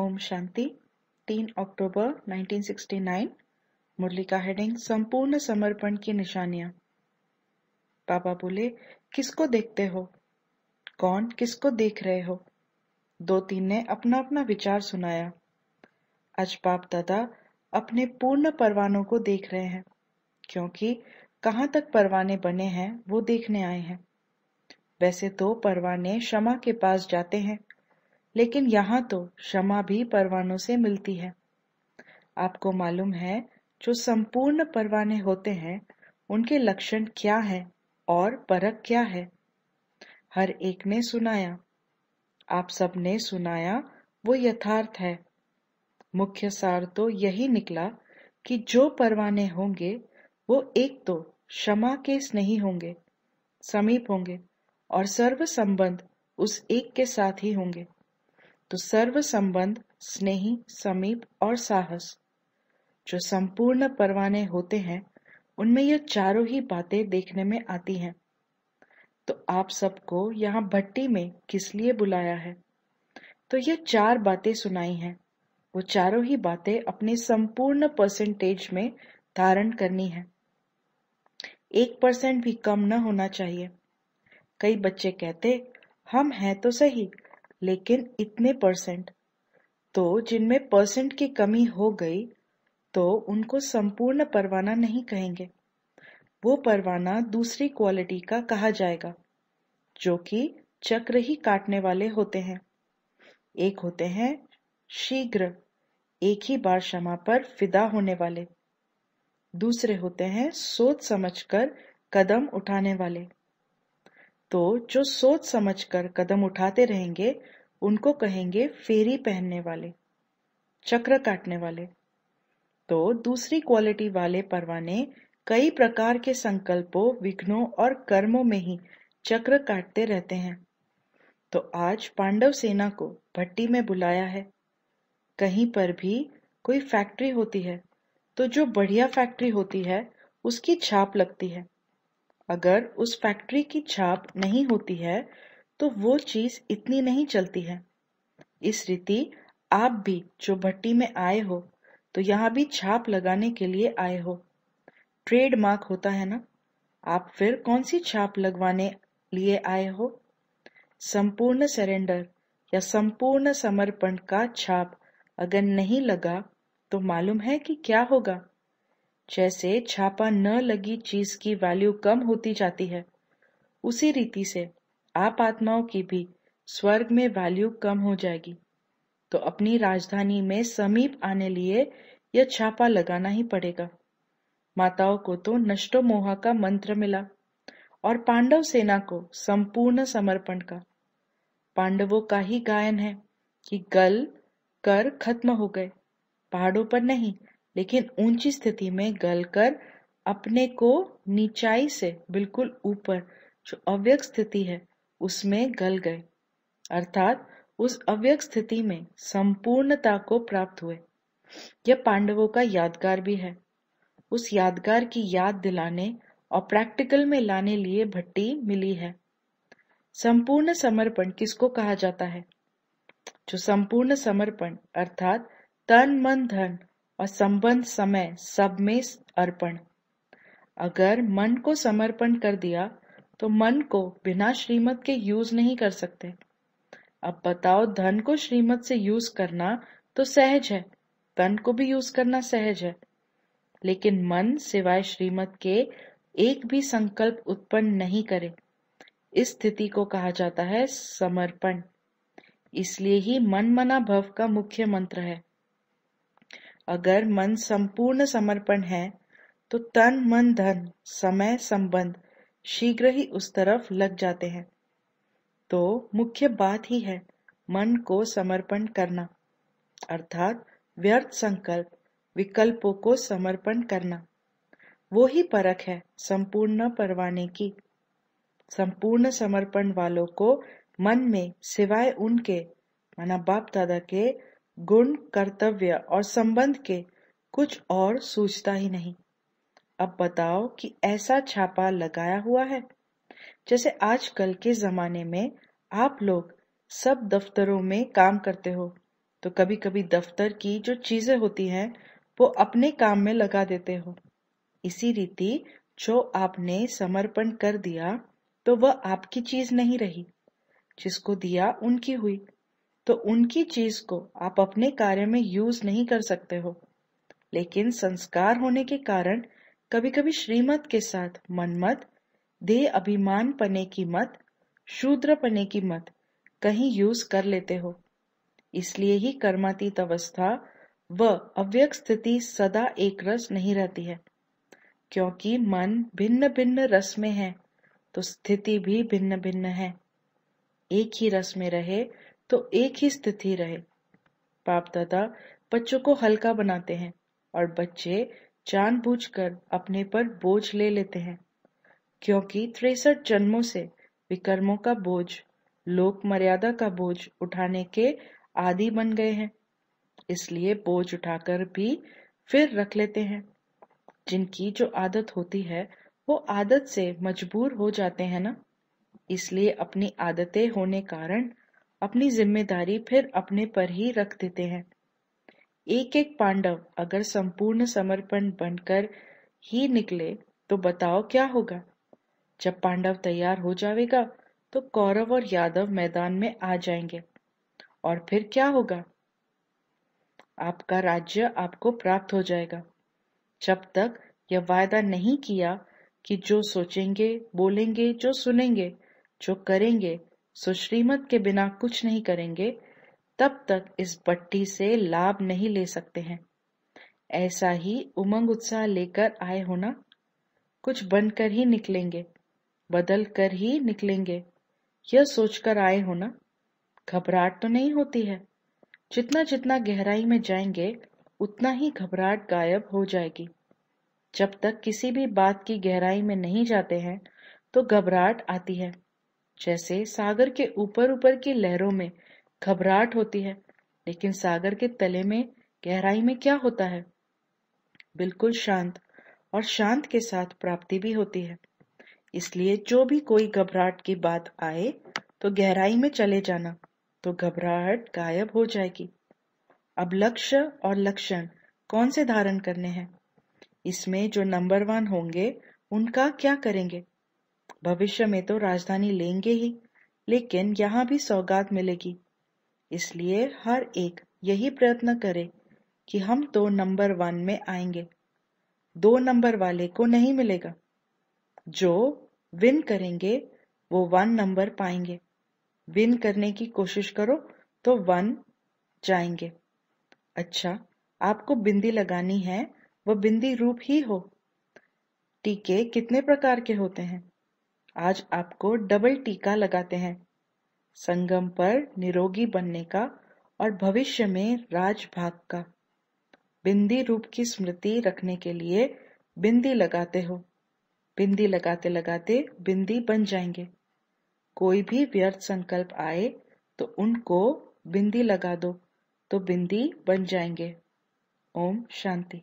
ओम शांति 3 अक्टूबर 1969 मुरली का हेडिंग संपूर्ण समर्पण की निशानियां पापा बोले किसको देखते हो कौन किसको देख रहे हो दो तीन ने अपना अपना विचार सुनाया आज बाप दादा अपने पूर्ण परवानों को देख रहे हैं क्योंकि कहाँ तक परवाने बने हैं वो देखने आए हैं वैसे तो परवाने क्षमा के पास जाते हैं लेकिन यहाँ तो क्षमा भी परवानों से मिलती है आपको मालूम है जो संपूर्ण परवाने होते हैं उनके लक्षण क्या है और परख क्या है हर एक ने सुनाया आप ने सुनाया वो यथार्थ है मुख्य सार तो यही निकला कि जो परवाने होंगे वो एक तो क्षमा के नहीं होंगे समीप होंगे और सर्व संबंध उस एक के साथ ही होंगे तो सर्व संबंध स्नेही समीप और साहस जो संपूर्ण परवाने होते हैं उनमें यह चारों ही बातें देखने में आती हैं तो आप सबको यहाँ भट्टी में किस लिए बुलाया है तो ये चार बातें सुनाई हैं वो चारों ही बातें अपने संपूर्ण परसेंटेज में धारण करनी है एक परसेंट भी कम न होना चाहिए कई बच्चे कहते हम हैं तो सही लेकिन इतने परसेंट तो जिनमें परसेंट की कमी हो गई तो उनको संपूर्ण परवाना नहीं कहेंगे वो परवाना दूसरी क्वालिटी का कहा जाएगा जो कि चक्र ही काटने वाले होते हैं एक होते हैं शीघ्र एक ही बार क्षमा पर फिदा होने वाले दूसरे होते हैं सोच समझकर कदम उठाने वाले तो जो सोच समझकर कदम उठाते रहेंगे उनको कहेंगे फेरी पहनने वाले चक्र काटने वाले तो दूसरी क्वालिटी वाले परवाने कई प्रकार के संकल्पों विघ्नों और कर्मों में ही चक्र काटते रहते हैं तो आज पांडव सेना को भट्टी में बुलाया है कहीं पर भी कोई फैक्ट्री होती है तो जो बढ़िया फैक्ट्री होती है उसकी छाप लगती है अगर उस फैक्ट्री की छाप नहीं होती है तो वो चीज इतनी नहीं चलती है इस रीति आप भी जो भट्टी में आए हो तो यहाँ भी छाप लगाने के लिए आए हो ट्रेडमार्क होता है ना आप फिर कौन सी छाप लगवाने लिए आए हो संपूर्ण सरेंडर या संपूर्ण समर्पण का छाप अगर नहीं लगा तो मालूम है कि क्या होगा जैसे छापा न लगी चीज की वैल्यू कम होती जाती है उसी रीति से आप आत्माओं की भी स्वर्ग में वैल्यू कम हो जाएगी तो अपनी राजधानी में समीप आने लिए यह छापा लगाना ही पड़ेगा माताओं को तो नष्टो मोहा का मंत्र मिला और पांडव सेना को संपूर्ण समर्पण का पांडवों का ही गायन है कि गल कर खत्म हो गए पहाड़ों पर नहीं लेकिन ऊंची स्थिति में गलकर अपने को नीचाई से बिल्कुल ऊपर जो अव्यक्त स्थिति है उसमें गल गए अर्थात उस अव्यक्त स्थिति में संपूर्णता को प्राप्त हुए यह पांडवों का यादगार भी है उस यादगार की याद दिलाने और प्रैक्टिकल में लाने लिए भट्टी मिली है संपूर्ण समर्पण किसको कहा जाता है जो संपूर्ण समर्पण अर्थात तन मन धन संबंध समय सब में अर्पण अगर मन को समर्पण कर दिया तो मन को बिना श्रीमत के यूज नहीं कर सकते अब बताओ धन को श्रीमत से यूज करना तो सहज है तन को भी यूज करना सहज है लेकिन मन सिवाय श्रीमत के एक भी संकल्प उत्पन्न नहीं करे इस स्थिति को कहा जाता है समर्पण इसलिए ही मन मना भव का मुख्य मंत्र है अगर मन संपूर्ण समर्पण है तो तन मन धन समय संबंध शीघ्र ही उस तरफ लग जाते हैं तो मुख्य बात ही है मन को समर्पण करना अर्थात व्यर्थ संकल्प विकल्पों को समर्पण करना वो ही परख है संपूर्ण परवाने की संपूर्ण समर्पण वालों को मन में सिवाय उनके माना बाप दादा के गुण कर्तव्य और संबंध के कुछ और सूझता ही नहीं अब बताओ कि ऐसा छापा लगाया हुआ है जैसे आजकल के जमाने में आप लोग सब दफ्तरों में काम करते हो तो कभी कभी दफ्तर की जो चीजें होती हैं वो अपने काम में लगा देते हो इसी रीति जो आपने समर्पण कर दिया तो वह आपकी चीज नहीं रही जिसको दिया उनकी हुई तो उनकी चीज को आप अपने कार्य में यूज नहीं कर सकते हो लेकिन संस्कार होने के कारण कभी कभी श्रीमत के साथ मनमत देह अभिमान पने की मत शूद्र पने की मत कहीं यूज कर लेते हो इसलिए ही कर्मातीत अवस्था व अव्यक्त स्थिति सदा एक रस नहीं रहती है क्योंकि मन भिन्न भिन्न रस में है तो स्थिति भी भिन्न भिन्न है एक ही रस में रहे तो एक ही स्थिति रहे बाप दादा बच्चों को हल्का बनाते हैं और बच्चे जानबूझकर अपने पर बोझ ले लेते हैं क्योंकि तिरसठ जन्मों से विकर्मों का बोझ लोक मर्यादा का बोझ उठाने के आदि बन गए हैं इसलिए बोझ उठाकर भी फिर रख लेते हैं जिनकी जो आदत होती है वो आदत से मजबूर हो जाते हैं ना इसलिए अपनी आदतें होने कारण अपनी जिम्मेदारी फिर अपने पर ही रख देते हैं एक एक पांडव अगर संपूर्ण समर्पण बनकर ही निकले तो बताओ क्या होगा जब पांडव तैयार हो जाएगा तो कौरव और यादव मैदान में आ जाएंगे और फिर क्या होगा आपका राज्य आपको प्राप्त हो जाएगा जब तक यह वायदा नहीं किया कि जो सोचेंगे बोलेंगे जो सुनेंगे जो करेंगे सो श्रीमत के बिना कुछ नहीं करेंगे तब तक इस बट्टी से लाभ नहीं ले सकते हैं ऐसा ही उमंग उत्साह लेकर आए हो ना कुछ बनकर ही निकलेंगे बदल कर ही निकलेंगे यह सोचकर आए हो ना घबराहट तो नहीं होती है जितना जितना गहराई में जाएंगे उतना ही घबराहट गायब हो जाएगी जब तक किसी भी बात की गहराई में नहीं जाते हैं तो घबराहट आती है जैसे सागर के ऊपर ऊपर की लहरों में घबराहट होती है लेकिन सागर के तले में गहराई में क्या होता है बिल्कुल शांत और शांत के साथ प्राप्ति भी होती है इसलिए जो भी कोई घबराहट की बात आए तो गहराई में चले जाना तो घबराहट गायब हो जाएगी अब लक्ष्य और लक्षण कौन से धारण करने हैं इसमें जो नंबर वन होंगे उनका क्या करेंगे भविष्य में तो राजधानी लेंगे ही लेकिन यहां भी सौगात मिलेगी इसलिए हर एक यही प्रयत्न करे कि हम तो नंबर वन में आएंगे दो नंबर वाले को नहीं मिलेगा जो विन करेंगे वो वन नंबर पाएंगे विन करने की कोशिश करो तो वन जाएंगे अच्छा आपको बिंदी लगानी है वह बिंदी रूप ही हो टीके कितने प्रकार के होते हैं आज आपको डबल टीका लगाते हैं संगम पर निरोगी बनने का और भविष्य में राजभाग का बिंदी रूप की स्मृति रखने के लिए बिंदी लगाते हो बिंदी लगाते लगाते बिंदी बन जाएंगे कोई भी व्यर्थ संकल्प आए तो उनको बिंदी लगा दो तो बिंदी बन जाएंगे ओम शांति